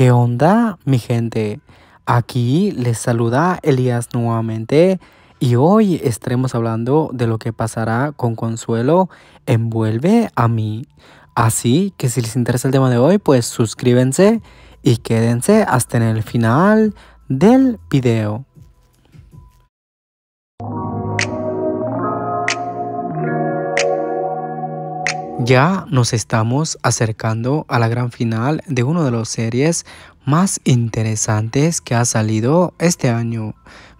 ¿Qué onda, mi gente? Aquí les saluda Elías nuevamente y hoy estaremos hablando de lo que pasará con Consuelo envuelve a mí. Así que si les interesa el tema de hoy, pues suscríbanse y quédense hasta en el final del video. Ya nos estamos acercando a la gran final de una de las series más interesantes que ha salido este año.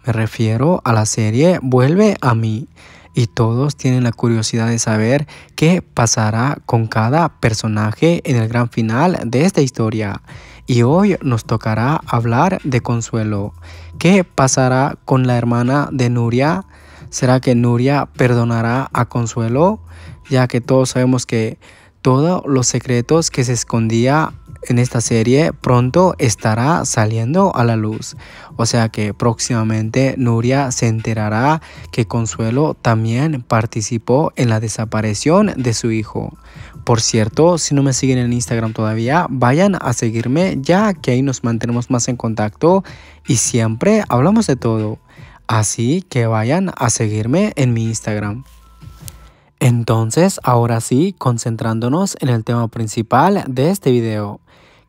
Me refiero a la serie Vuelve a mí. Y todos tienen la curiosidad de saber qué pasará con cada personaje en el gran final de esta historia. Y hoy nos tocará hablar de Consuelo. ¿Qué pasará con la hermana de Nuria? ¿Será que Nuria perdonará a Consuelo? Ya que todos sabemos que todos los secretos que se escondía en esta serie pronto estará saliendo a la luz. O sea que próximamente Nuria se enterará que Consuelo también participó en la desaparición de su hijo. Por cierto, si no me siguen en Instagram todavía, vayan a seguirme ya que ahí nos mantenemos más en contacto y siempre hablamos de todo. Así que vayan a seguirme en mi Instagram. Entonces, ahora sí, concentrándonos en el tema principal de este video.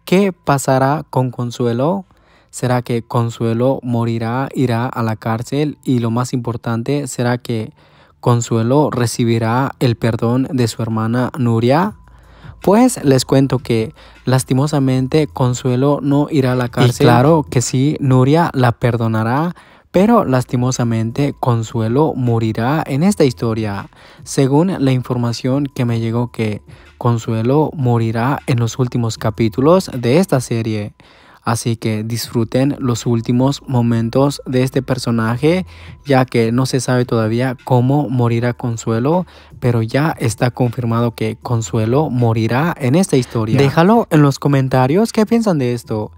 ¿Qué pasará con Consuelo? ¿Será que Consuelo morirá, irá a la cárcel? Y lo más importante, ¿será que Consuelo recibirá el perdón de su hermana Nuria? Pues les cuento que lastimosamente Consuelo no irá a la cárcel. Y claro que sí, Nuria la perdonará, pero lastimosamente Consuelo morirá en esta historia, según la información que me llegó que Consuelo morirá en los últimos capítulos de esta serie. Así que disfruten los últimos momentos de este personaje, ya que no se sabe todavía cómo morirá Consuelo, pero ya está confirmado que Consuelo morirá en esta historia. Déjalo en los comentarios qué piensan de esto.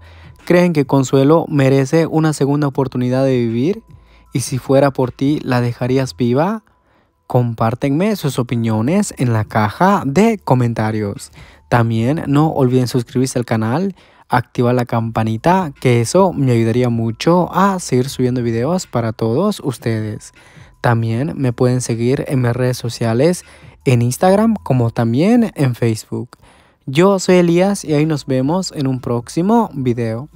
¿Creen que Consuelo merece una segunda oportunidad de vivir? ¿Y si fuera por ti, la dejarías viva? Compártenme sus opiniones en la caja de comentarios. También no olviden suscribirse al canal, activar la campanita, que eso me ayudaría mucho a seguir subiendo videos para todos ustedes. También me pueden seguir en mis redes sociales, en Instagram como también en Facebook. Yo soy Elías y ahí nos vemos en un próximo video.